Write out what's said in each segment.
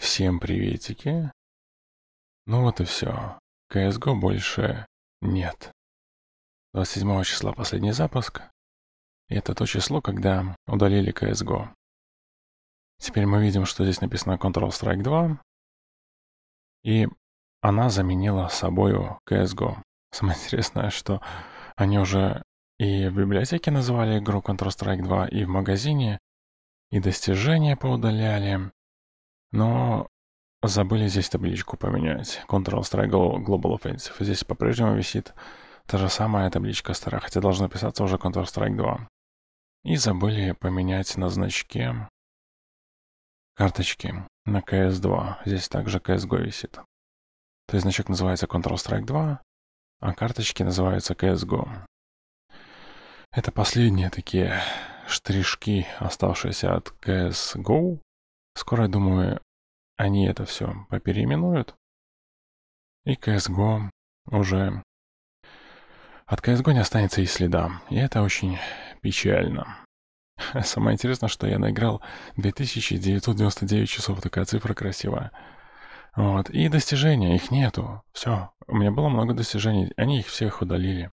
Всем приветики. Ну вот и все. CSGO больше нет. 27 числа последний запуск. И это то число, когда удалили CSGO. Теперь мы видим, что здесь написано Control-Strike 2. И она заменила собою CSGO. Самое интересное, что они уже и в библиотеке называли игру Control strike 2, и в магазине, и достижения поудаляли, но забыли здесь табличку поменять. Control strike Global Offensive. Здесь по-прежнему висит та же самая табличка старая, хотя должна писаться уже Control strike 2. И забыли поменять на значке карточки на CS2. Здесь также CSGO висит. То есть значок называется Control strike 2, а карточки называются CSGO. Это последние такие штришки, оставшиеся от CSGO. Скоро, я думаю, они это все попереименуют. И CSGO уже... От CSGO не останется и следа. И это очень печально. Самое интересное, что я наиграл 2999 часов. Такая цифра красивая. Вот. И достижения, их нету. Все. У меня было много достижений. Они их всех удалили.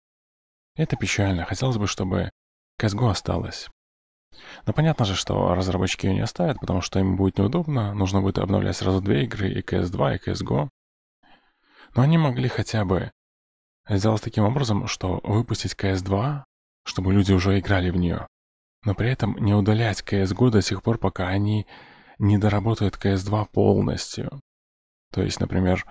Это печально. Хотелось бы, чтобы CSGO осталось. Но ну, понятно же, что разработчики ее не оставят, потому что им будет неудобно, нужно будет обновлять сразу две игры, и CS2, и CSGO. Но они могли хотя бы сделать таким образом, что выпустить CS2, чтобы люди уже играли в нее, но при этом не удалять CSGO до сих пор, пока они не доработают CS2 полностью. То есть, например,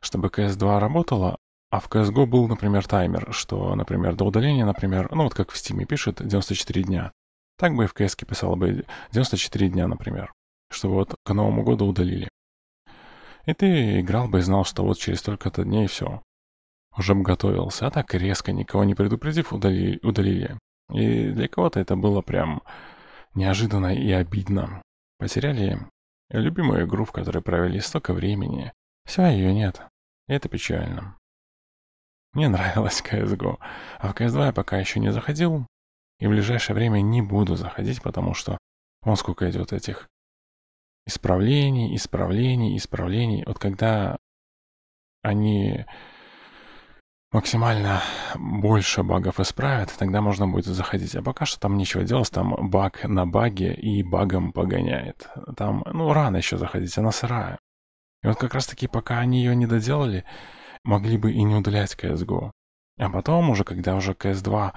чтобы CS2 работала, а в CSGO был, например, таймер, что, например, до удаления, например, ну вот как в Steam пишет, 94 дня. Так бы и в КС писало бы 94 дня, например, чтобы вот к Новому году удалили. И ты играл бы и знал, что вот через столько-то дней все. Уже бы готовился, а так резко, никого не предупредив, удалили. удалили. И для кого-то это было прям неожиданно и обидно. Потеряли любимую игру, в которой провели столько времени. Все, ее нет. И это печально. Мне нравилось CSGO, а в CS2 я пока еще не заходил, и в ближайшее время не буду заходить, потому что вон сколько идет этих исправлений, исправлений, исправлений. Вот когда они максимально больше багов исправят, тогда можно будет заходить. А пока что там ничего делать, там баг на баге и багом погоняет. Там, ну, рано еще заходить, она сырая. И вот как раз таки, пока они ее не доделали, могли бы и не удалять CSGO. А потом уже, когда уже CS2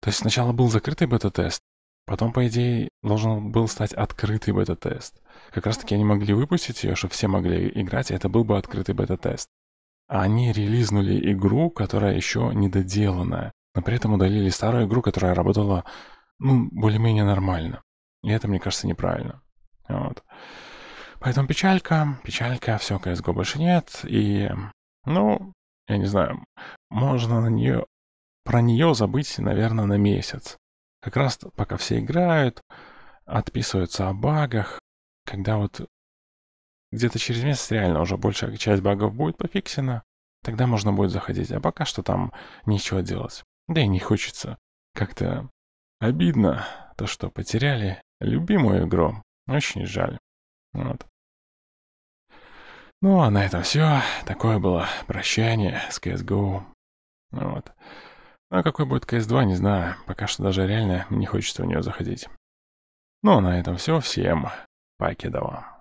то есть сначала был закрытый бета-тест, потом, по идее, должен был стать открытый бета-тест. Как раз-таки они могли выпустить ее, чтобы все могли играть, и это был бы открытый бета-тест. А они релизнули игру, которая еще недоделанная, но при этом удалили старую игру, которая работала, ну, более-менее нормально. И это, мне кажется, неправильно. Вот. Поэтому печалька, печалька, все, CSGO больше нет, и, ну, я не знаю, можно на нее про нее забыть, наверное, на месяц. Как раз пока все играют, отписываются о багах, когда вот где-то через месяц реально уже большая часть багов будет пофиксена, тогда можно будет заходить, а пока что там ничего делать. Да и не хочется. Как-то обидно то, что потеряли любимую игру. Очень жаль. Вот. Ну, а на этом все. Такое было прощание с CSGO. Вот. А какой будет CS2, не знаю. Пока что даже реально не хочется в нее заходить. Ну, а на этом все. Всем покедова.